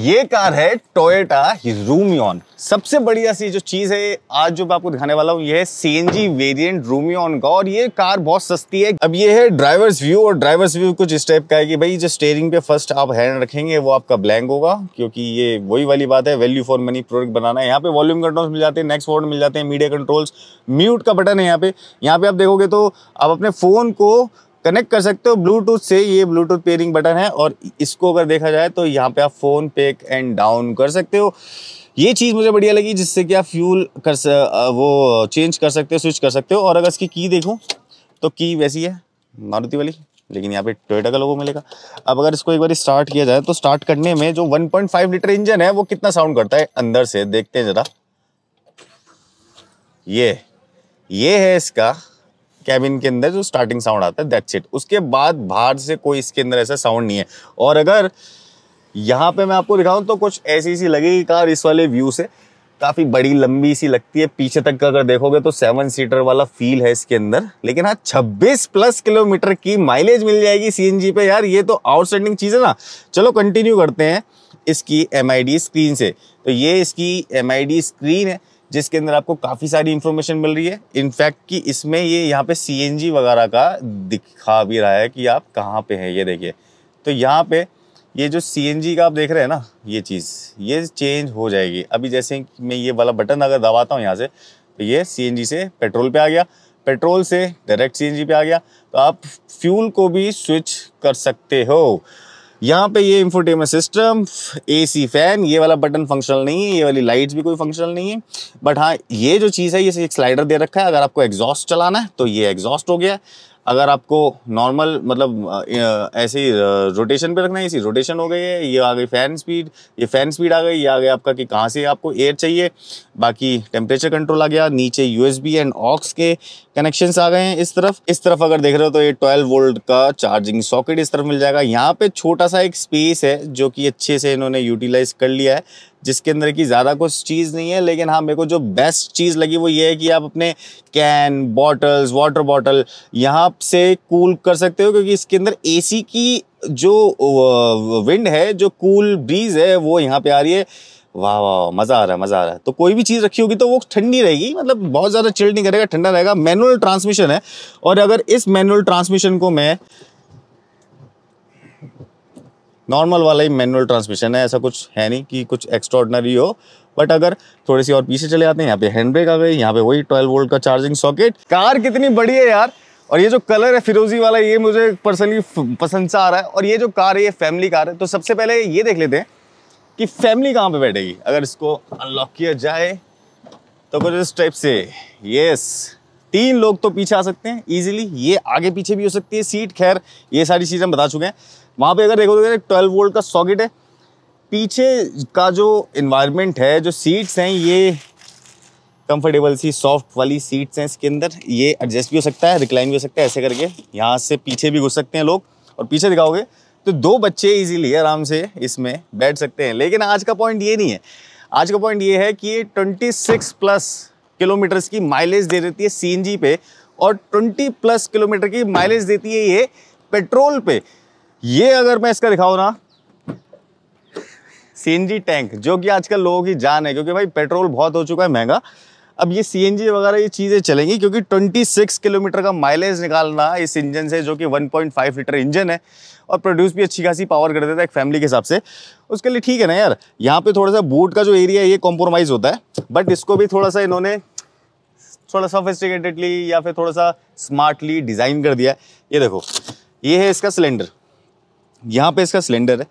ये कार है Toyota Rumion सबसे बढ़िया सी जो चीज़ है आज जो मैं आपको दिखाने वाला हूँ ये है सीएनजी वेरिएंट रूमियन का और ये कार बहुत सस्ती है अब ये है ड्राइवर्स व्यू और ड्राइवर्स व्यू कुछ इस टाइप का है कि भाई जो स्टेयरिंग पे फर्स्ट आप हैंड रखेंगे वो आपका ब्लैंक होगा क्योंकि ये वही वाली बात है वैल्यू फॉर मनी प्रोडक्ट बनाना है यहाँ पे वॉल्यूम कंट्रोल्स मिल जाते हैं नेक्स्ट वोड मिल जाते हैं मीडिया कंट्रोल्स म्यूट का बटन है यहाँ पे यहाँ पे आप देखोगे तो आप अपने फ़ोन को कनेक्ट कर सकते हो ब्लूटूथ से ये ब्लूटूथ पेयरिंग बटन है और इसको अगर देखा जाए तो यहाँ पे आप फ़ोन पेक एंड डाउन कर सकते हो ये चीज़ मुझे बढ़िया लगी जिससे कि आप फ्यूल कर स, वो चेंज कर सकते हो स्विच कर सकते हो और अगर इसकी की देखूँ तो की वैसी है मारुति वाली लेकिन यहाँ पे टोयोटा का लोगो मिलेगा अब अगर इसको एक बार स्टार्ट किया जाए तो स्टार्ट करने में जो 1.5 लीटर इंजन है वो कितना साउंड करता है अंदर से देखते हैं ज़रा ये ये है इसका कैबिन के अंदर जो स्टार्टिंग साउंड आता है दैट्स इट उसके बाद बाहर से कोई इसके अंदर ऐसा साउंड नहीं है और अगर यहाँ पे मैं आपको दिखाऊँ तो कुछ ऐसी सी लगेगी कार इस वाले व्यू से काफ़ी बड़ी लंबी सी लगती है पीछे तक का अगर देखोगे तो सेवन सीटर वाला फील है इसके अंदर लेकिन हाँ छब्बीस प्लस किलोमीटर की माइलेज मिल जाएगी सी पे यार ये तो आउटस्टैंडिंग चीज़ है ना चलो कंटिन्यू करते हैं इसकी एम स्क्रीन से तो ये इसकी एम स्क्रीन है जिसके अंदर आपको काफ़ी सारी इन्फॉर्मेशन मिल रही है इनफैक्ट कि इसमें ये यहाँ पे सी वगैरह का दिखा भी रहा है कि आप कहाँ पे हैं ये देखिए तो यहाँ पे ये जो सी का आप देख रहे हैं ना ये चीज़ ये चेंज हो जाएगी अभी जैसे मैं ये वाला बटन अगर दबाता हूँ यहाँ से तो ये सी से पेट्रोल पर पे आ गया पेट्रोल से डायरेक्ट सी पे आ गया तो आप फ्यूल को भी स्विच कर सकते हो यहाँ पे ये इंफोटेनमेंट सिस्टम एसी फैन ये वाला बटन फंक्शनल नहीं है ये वाली लाइट्स भी कोई फंक्शनल नहीं है बट हाँ ये जो चीज़ है ये एक स्लाइडर दे रखा है अगर आपको एग्जॉस्ट चलाना है तो ये एग्जॉस्ट हो गया अगर आपको नॉर्मल मतलब ही रोटेशन पे रखना है इसी रोटेशन हो गई है ये आ गई फैन स्पीड ये फैन स्पीड आ गई ये आ गया आपका कि कहाँ से आपको एयर चाहिए बाकी टेम्परेचर कंट्रोल आ गया नीचे यूएसबी एंड ऑक्स के कनेक्शंस आ गए हैं इस तरफ इस तरफ अगर देख रहे हो तो ये 12 वोल्ट का चार्जिंग सॉकेट इस तरफ मिल जाएगा यहाँ पे छोटा सा एक स्पेस है जो कि अच्छे से इन्होंने यूटिलाइज कर लिया है जिसके अंदर की ज़्यादा कुछ चीज़ नहीं है लेकिन हाँ मेरे को जो बेस्ट चीज़ लगी वो ये है कि आप अपने कैन बॉटल्स वाटर बॉटल यहाँ से कूल कर सकते हो क्योंकि इसके अंदर एसी की जो विंड है जो कूल ब्रीज है वो यहाँ पे आ रही है वाह वाह मज़ा आ रहा है मज़ा आ रहा है तो कोई भी चीज़ रखी होगी तो वो ठंडी रहेगी मतलब बहुत ज़्यादा चिल्ड नहीं करेगा ठंडा रहेगा मैनुअल ट्रांसमिशन है और अगर इस मैनुअल ट्रांसमिशन को मैं नॉर्मल वाला ही मैनुअल ट्रांसमिशन है ऐसा कुछ है नहीं कि कुछ एक्स्ट्रॉडनरी हो बट अगर थोड़ी सी और पीछे चले जाते हैं यहाँ पे हैंड ब्रेक आ गई यहाँ पे वही 12 वोल्ट का चार्जिंग सॉकेट कार कितनी बड़ी है यार और ये जो कलर है फिरोजी वाला ये मुझे पर्सनली पसंद सा आ रहा है और ये जो कार है ये फैमिली कार है तो सबसे पहले ये देख लेते हैं कि फैमिली कहाँ पे बैठेगी अगर इसको अनलॉक किया जाए तो कुछ इस टाइप से यस तीन लोग तो पीछे आ सकते हैं ईजिली ये आगे पीछे भी हो सकती है सीट खैर ये सारी चीज़ें हम बता चुके हैं वहाँ पे अगर देखो तो ट्वेल्व वोल्ट का सॉकेट है पीछे का जो इन्वायरमेंट है जो सीट्स हैं ये कंफर्टेबल सी सॉफ्ट वाली सीट्स हैं इसके अंदर ये एडजस्ट भी हो सकता है रिक्लाइन भी हो सकता है ऐसे करके यहाँ से पीछे भी घुस सकते हैं लोग और पीछे दिखाओगे तो दो बच्चे इजीली आराम से इसमें बैठ सकते हैं लेकिन आज का पॉइंट ये नहीं है आज का पॉइंट ये है कि ये 26 प्लस किलोमीटर्स की माइलेज दे देती है सीएनजी पे और 20 प्लस किलोमीटर की माइलेज देती है ये पेट्रोल पे ये अगर मैं इसका दिखाऊँ ना सीएनजी टैंक जो कि आजकल लोगों की जान है क्योंकि भाई पेट्रोल बहुत हो चुका है महंगा अब ये सीएनजी वगैरह ये चीज़ें चलेंगी क्योंकि 26 किलोमीटर का माइलेज निकालना इस इंजन से जो कि 1.5 लीटर इंजन है और प्रोड्यूस भी अच्छी खासी पावर कर देता है एक फैमिली के हिसाब से उसके लिए ठीक है ना यार यहाँ पे थोड़ा सा बूट का जो एरिया है ये कॉम्प्रोमाइज़ होता है बट इसको भी थोड़ा सा इन्होंने थोड़ा सोफिस्टिकेटेडली या फिर थोड़ा सा स्मार्टली डिज़ाइन कर दिया है ये देखो ये है इसका सिलेंडर यहाँ पे इसका सिलेंडर है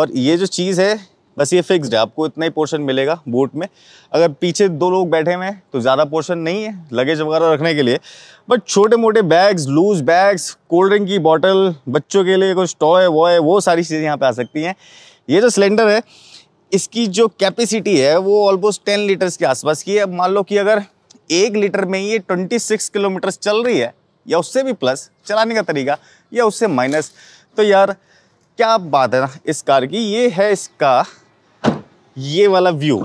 और ये जो चीज़ है बस ये फिक्स्ड है आपको इतना ही पोर्शन मिलेगा बोट में अगर पीछे दो लोग बैठे हुए हैं तो ज़्यादा पोर्शन नहीं है लगेज वगैरह रखने के लिए बट छोटे मोटे bags loose bags cold drink की बॉटल बच्चों के लिए कुछ टॉय वॉय वो सारी चीज़ें यहाँ पर आ सकती हैं ये जो सिलेंडर है इसकी जो कैपेसिटी है वो ऑलमोस्ट टेन लीटर्स के आसपास की है मान लो कि अगर एक लीटर में ये 26 किलोमीटर चल रही है या उससे भी प्लस चलाने का तरीका या उससे माइनस तो यार क्या बात है ना इस कार की ये है इसका ये वाला व्यू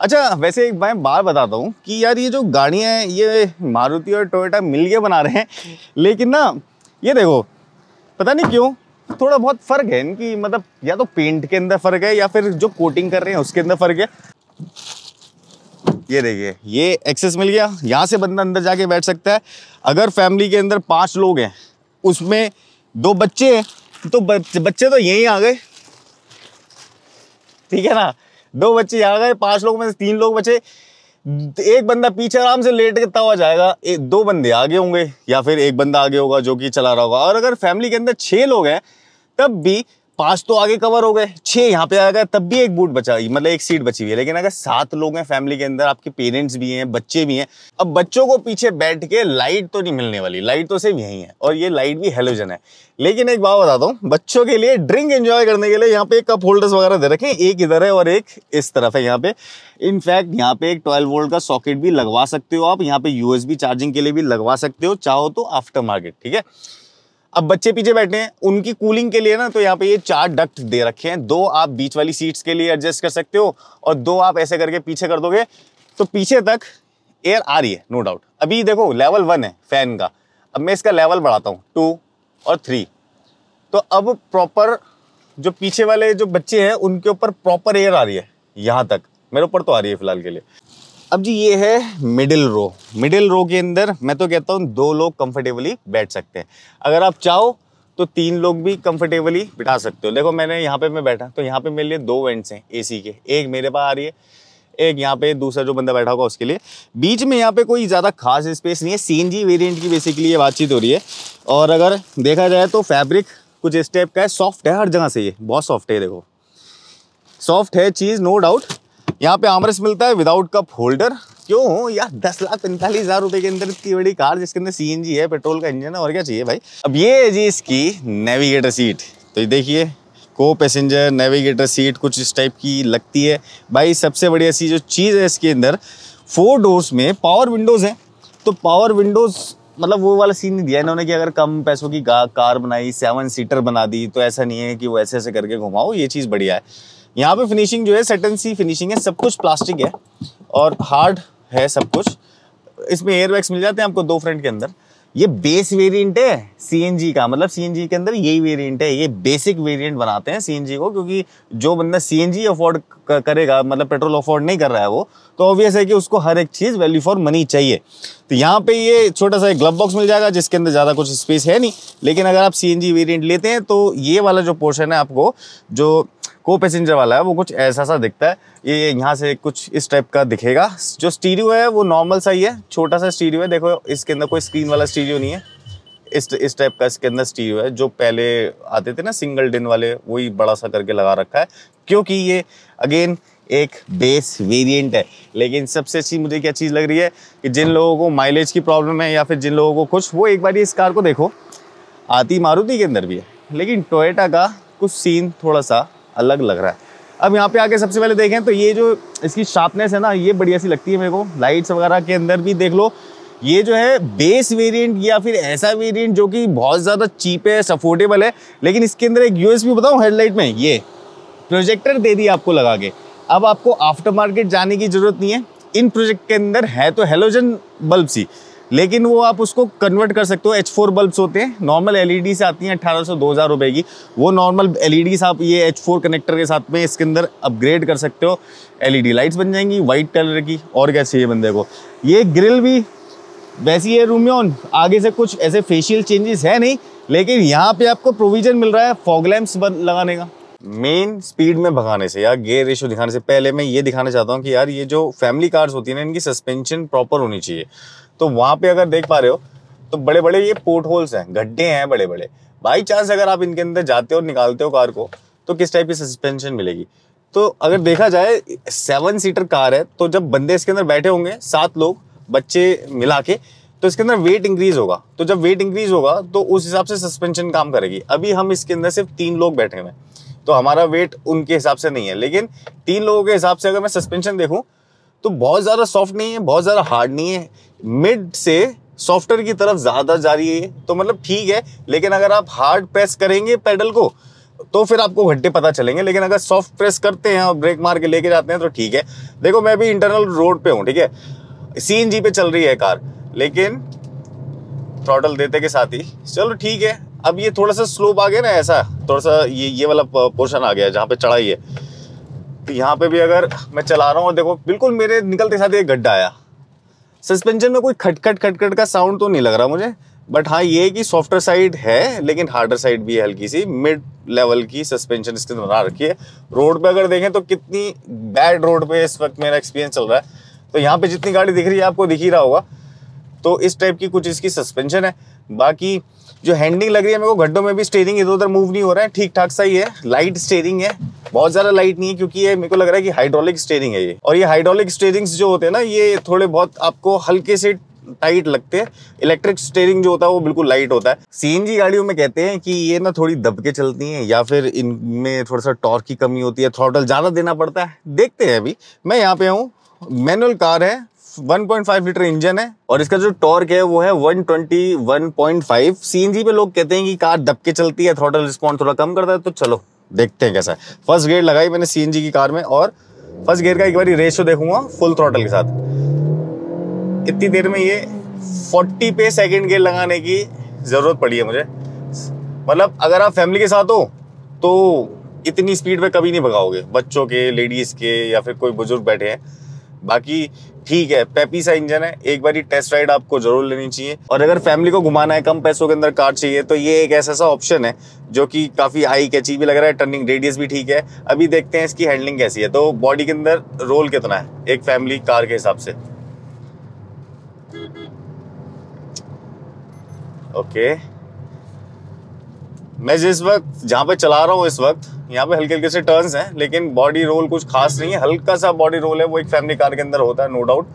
अच्छा वैसे एक मैं बार बताता हूँ कि यार ये जो गाड़ियाँ हैं ये मारुति और टोयोटा मिल के बना रहे हैं लेकिन ना ये देखो पता नहीं क्यों थोड़ा बहुत फ़र्क है इनकी मतलब या तो पेंट के अंदर फ़र्क है या फिर जो कोटिंग कर रहे हैं उसके अंदर फ़र्क है ये देखिए ये एक्सेस मिल गया यहाँ से बंदा अंदर जाके बैठ सकता है अगर फैमिली के अंदर पांच लोग हैं उसमें दो बच्चे हैं तो बच्चे तो यहीं आ गए ठीक है ना दो बच्चे यहाँ गए पांच लोग में से तीन लोग बचे एक बंदा पीछे आराम से लेट के तवा जाएगा एक दो बंदे आगे होंगे या फिर एक बंदा आगे होगा जो कि चला रहा होगा और अगर फैमिली के अंदर छः लोग हैं तब भी पांच तो आगे कवर हो गए छह यहाँ पे आ गए तब भी एक बूट बचा हुई मतलब एक सीट बची हुई है लेकिन अगर सात लोग हैं फैमिली के अंदर आपके पेरेंट्स भी हैं बच्चे भी हैं अब बच्चों को पीछे बैठ के लाइट तो नहीं मिलने वाली लाइट तो सिर्फ यही है और ये लाइट भी हेलोजन है लेकिन एक बात बताता हूँ बच्चों के लिए ड्रिंक एंजॉय करने के लिए यहाँ पे कप होल्डर्स वगैरह दे रखे एक इधर है और एक इस तरफ है यहाँ पे इनफैक्ट यहाँ पे एक ट्वेल्व वोल्ट का सॉकेट भी लगवा सकते हो आप यहाँ पे यूएसबी चार्जिंग के लिए भी लगवा सकते हो चाहो तो आफ्टर मार्केट ठीक है अब बच्चे पीछे बैठे हैं उनकी कूलिंग के लिए ना तो यहाँ पे ये चार डक्ट दे रखे हैं दो आप बीच वाली सीट्स के लिए एडजस्ट कर सकते हो और दो आप ऐसे करके पीछे कर दोगे तो पीछे तक एयर आ रही है नो डाउट अभी देखो लेवल वन है फैन का अब मैं इसका लेवल बढ़ाता हूँ टू और थ्री तो अब प्रॉपर जो पीछे वाले जो बच्चे हैं उनके ऊपर प्रॉपर एयर आ रही है यहाँ तक मेरे ऊपर तो आ रही है फिलहाल के लिए अब जी ये है मिडिल रो मिडिल रो के अंदर मैं तो कहता हूँ दो लोग कंफर्टेबली बैठ सकते हैं अगर आप चाहो तो तीन लोग भी कंफर्टेबली बिठा सकते हो देखो मैंने यहाँ पे मैं बैठा तो यहाँ पे मेरे लिए दो वेंट्स हैं एसी के एक मेरे पास आ रही है एक यहाँ पे दूसरा जो बंदा बैठा होगा उसके लिए बीच में यहाँ पे कोई ज़्यादा खास स्पेस नहीं है जी वेरिएंट की बेसिकली ये बातचीत हो रही है और अगर देखा जाए तो फैब्रिक कुछ इस टाइप का है सॉफ्ट है हर जगह से ये बहुत सॉफ्ट है देखो सॉफ्ट है चीज़ नो डाउट यहाँ पे आमरस मिलता है विदाउट कप होल्डर क्यों यार दस लाख पैंतालीस हजार रुपए के अंदर इतनी बड़ी कार जिसके अंदर सी है पेट्रोल का इंजन है और क्या चाहिए भाई अब ये है जी इसकी नेविगेटर सीट तो ये देखिए को पैसेंजर नेविगेटर सीट कुछ इस टाइप की लगती है भाई सबसे बढ़िया सी जो चीज़ है इसके अंदर फोर डोर्स में पावर विंडोज़ हैं तो पावर विंडोज़ मतलब वो वाला सीन नहीं दिया इन्होंने कि अगर कम पैसों की कार बनाई सेवन सीटर बना दी तो ऐसा नहीं है कि वो ऐसे ऐसे करके घुमाओ ये चीज़ बढ़िया है यहाँ पे फिनिशिंग जो है सेटन सी फिनिशिंग है सब कुछ प्लास्टिक है और हार्ड है सब कुछ इसमें एयर बैग्स मिल जाते हैं आपको दो फ्रंट के अंदर ये बेस वेरिएंट है सीएनजी का मतलब सीएनजी के अंदर यही वेरिएंट है ये बेसिक वेरिएंट बनाते हैं सीएनजी को क्योंकि जो बंदा सीएनजी अफोर्ड करेगा मतलब पेट्रोल अफोर्ड नहीं कर रहा है वो तो ऑब्वियस है कि उसको हर एक चीज़ वैल्यू फॉर मनी चाहिए तो यहाँ पे ये छोटा सा एक ग्लब बॉक्स मिल जाएगा जिसके अंदर ज़्यादा कुछ स्पेस है नहीं लेकिन अगर आप सी एन लेते हैं तो ये वाला जो पोर्शन है आपको जो को पैसेंजर वाला है वो कुछ ऐसा सा दिखता है ये यहाँ से कुछ इस टाइप का दिखेगा जो स्टीरियो है वो नॉर्मल सा ही है छोटा सा स्टीरियो है देखो इसके अंदर कोई स्क्रीन वाला स्टीरियो नहीं है इस इस टाइप का इसके अंदर स्टीरियो है जो पहले आते थे ना सिंगल डिन वाले वही बड़ा सा करके लगा रखा है क्योंकि ये अगेन एक बेस वेरिएंट है लेकिन सबसे अच्छी मुझे क्या चीज़ लग रही है कि जिन लोगों को माइलेज की प्रॉब्लम है या फिर जिन लोगों को कुछ वो एक बार इस कार को देखो आती मारुति के अंदर भी है लेकिन टोयोटा का कुछ सीन थोड़ा सा अलग लग रहा है अब यहाँ पे आके सबसे पहले देखें तो ये जो इसकी शार्पनेस है ना ये बढ़िया सी लगती है मेरे को लाइट्स वगैरह के अंदर भी देख लो ये जो है बेस वेरिएंट या फिर ऐसा वेरिएंट जो कि बहुत ज़्यादा चीप है सफोर्टेबल है लेकिन इसके अंदर एक यूएस भी बताऊँ हेडलाइट में ये प्रोजेक्टर दे दिया आपको लगा के अब आपको आफ्टर मार्केट जाने की ज़रूरत नहीं है इन प्रोजेक्ट के अंदर है तो हेलोजन बल्ब सी लेकिन वो आप उसको कन्वर्ट कर सकते हो एच फोर बल्ब्स होते हैं नॉर्मल एल e से आती हैं अट्ठारह सौ दो हज़ार रुपये की वो नॉर्मल एल से आप ये एच फोर कनेक्टर के साथ में इसके अंदर अपग्रेड कर सकते हो एलईडी लाइट्स e बन जाएंगी वाइट कलर की और क्या चाहिए बंदे को ये ग्रिल भी वैसी है रूमियन आगे से कुछ ऐसे फेशियल चेंजेस है नहीं लेकिन यहाँ पे आपको प्रोविजन मिल रहा है फॉगलैम्प्स लगाने का मेन स्पीड में भगाने से यार गेयर रेशो दिखाने से पहले मैं ये दिखाना चाहता हूँ कि यार ये जो फैमिली कार्स होती है ना इनकी सस्पेंशन प्रॉपर होनी चाहिए तो वहां पे अगर देख पा रहे हो तो बड़े बड़े ये पोर्ट होल्स हैं गड्ढे हैं बड़े बड़े बाई चांस अगर आप इनके अंदर जाते हो और निकालते हो कार को तो किस टाइप की सस्पेंशन मिलेगी तो अगर देखा जाए सेवन सीटर कार है तो जब बंदे इसके अंदर बैठे होंगे सात लोग बच्चे मिला के तो इसके अंदर वेट इंक्रीज होगा तो जब वेट इंक्रीज होगा तो उस हिसाब से सस्पेंशन काम करेगी अभी हम इसके अंदर सिर्फ तीन लोग बैठे हुए हैं तो हमारा वेट उनके हिसाब से नहीं है लेकिन तीन लोगों के हिसाब से अगर मैं सस्पेंशन देखूं तो बहुत ज़्यादा सॉफ्ट नहीं है बहुत ज़्यादा हार्ड नहीं है मिड से सॉफ्टवेयर की तरफ ज़्यादा जा रही है तो मतलब ठीक है लेकिन अगर आप हार्ड प्रेस करेंगे पैडल को तो फिर आपको घंटे पता चलेंगे लेकिन अगर सॉफ्ट प्रेस करते हैं और ब्रेक मार के लेके जाते हैं तो ठीक है देखो मैं भी इंटरनल रोड पे हूँ ठीक है सी पे चल रही है कार लेकिन थ्रॉटल देते के साथ ही चलो ठीक है अब ये थोड़ा सा स्लोप आ गया ना ऐसा थोड़ा सा ये ये वाला पोर्शन आ गया जहाँ पे चढ़ाई है तो यहाँ पे भी अगर मैं चला रहा हूँ देखो बिल्कुल मेरे निकलते साथ एक गड्ढा आया सस्पेंशन में कोई खटखट खटखट का साउंड तो नहीं लग रहा मुझे बट हाँ ये कि सॉफ्टर साइड है लेकिन हार्डर साइड भी है हल्की सी मिड लेवल की सस्पेंशन इसके बना रखी है रोड पे अगर देखें तो कितनी बैड रोड पे इस वक्त मेरा एक्सपीरियंस चल रहा है तो यहाँ पे जितनी गाड़ी दिख रही है आपको दिख ही रहा होगा तो इस टाइप की कुछ इसकी सस्पेंशन है बाकी जो हैंडलिंग लग रही है मेरे को गड्ढों में भी स्टेयरिंग इधर उधर मूव नहीं हो रहा है ठीक ठाक सही है लाइट स्टेयरिंग है बहुत ज्यादा लाइट नहीं है क्योंकि ये मेरे को लग रहा है कि हाइड्रोलिक स्टेयरिंग है ये और ये हाइड्रोलिक स्टेयरिंग्स जो होते हैं ना ये थोड़े बहुत आपको हल्के से टाइट लगते हैं इलेक्ट्रिक स्टेयरिंग जो होता है वो बिल्कुल लाइट होता है सीएनजी गाड़ियों में कहते हैं कि ये ना थोड़ी दबके चलती हैं या फिर इनमें थोड़ा सा टॉर्क की कमी होती है थ्रॉटल ज़्यादा देना पड़ता है देखते हैं अभी मैं यहाँ पे हूँ मैनुअल कार है 1.5 लीटर इंजन है और इसका जो टॉर्क है वो है 121.5 सीएनजी पे लोग कहते हैं कि कार दबके चलती है थ्रोटल रिस्पॉन्स थोड़ा कम करता है तो चलो देखते हैं कैसा है फर्स्ट गेयर लगाई मैंने सी की कार में और फर्स्ट गेयर का एक बार रेशो देखूंगा फुल थ्रोटल के साथ इतनी देर में ये फोर्टी पे सेकेंड गेयर लगाने की ज़रूरत पड़ी है मुझे मतलब अगर आप फैमिली के साथ हो तो इतनी स्पीड में कभी नहीं भगाओगे बच्चों के लेडीज़ के या फिर कोई बुज़ुर्ग बैठे हैं बाकी ठीक है पेपी सा इंजन है एक बार टेस्ट राइड आपको जरूर लेनी चाहिए और अगर फैमिली को घुमाना है कम पैसों के अंदर कार चाहिए तो ये एक ऐसा सा ऑप्शन है जो कि काफ़ी हाई कैची भी लग रहा है टर्निंग रेडियस भी ठीक है अभी देखते हैं इसकी हैंडलिंग कैसी है तो बॉडी के अंदर रोल कितना है एक फैमिली कार के हिसाब से ओके okay. मैं जिस वक्त जहाँ पे चला रहा हूँ इस वक्त यहाँ पे हल्के हल्के से टर्न्स हैं लेकिन बॉडी रोल कुछ खास नहीं है हल्का सा बॉडी रोल है वो एक फैमिली कार के अंदर होता है नो डाउट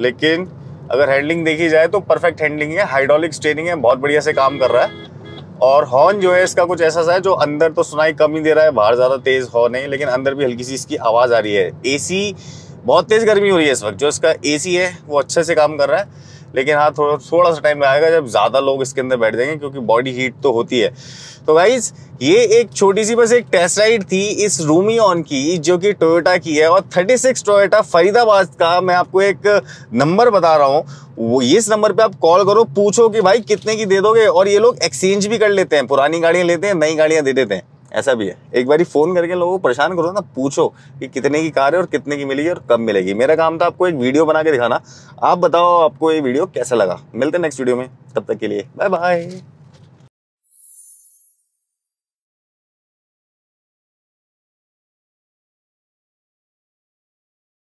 लेकिन अगर हैंडलिंग देखी जाए तो परफेक्ट हैंडलिंग है हाइड्रोलिक स्टेयरिंग है बहुत बढ़िया से काम कर रहा है और हॉर्न जो है इसका कुछ ऐसा सा है जो अंदर तो सुनाई कम ही दे रहा है बाहर ज़्यादा तेज़ हॉर्न है लेकिन अंदर भी हल्की सी इसकी आवाज़ आ रही है ए बहुत तेज़ गर्मी हो रही है इस वक्त जो इसका ए है वो अच्छे से काम कर रहा है लेकिन हाँ थोड़ा थोड़ा सा टाइम आएगा जब ज़्यादा लोग इसके अंदर बैठ जाएंगे क्योंकि बॉडी हीट तो होती है तो गाइज ये एक छोटी सी बस एक टेस्ट राइड थी इस रूमियन की जो कि टोयोटा की है और 36 टोयोटा फरीदाबाद का मैं आपको एक नंबर बता रहा हूँ वो इस नंबर पे आप कॉल करो पूछो कि भाई कितने की दे दोगे और ये लोग एक्सचेंज भी कर लेते हैं पुरानी गाड़ियाँ लेते हैं नई गाड़ियाँ दे देते हैं ऐसा भी है एक बार फ़ोन करके लोगों को परेशान करो ना पूछो कि कितने की कार है और कितने की मिलेगी और कब मिलेगी मेरा काम था आपको एक वीडियो बना के दिखाना आप बताओ आपको ये वीडियो कैसा लगा मिलते नेक्स्ट वीडियो में तब तक के लिए बाय बाय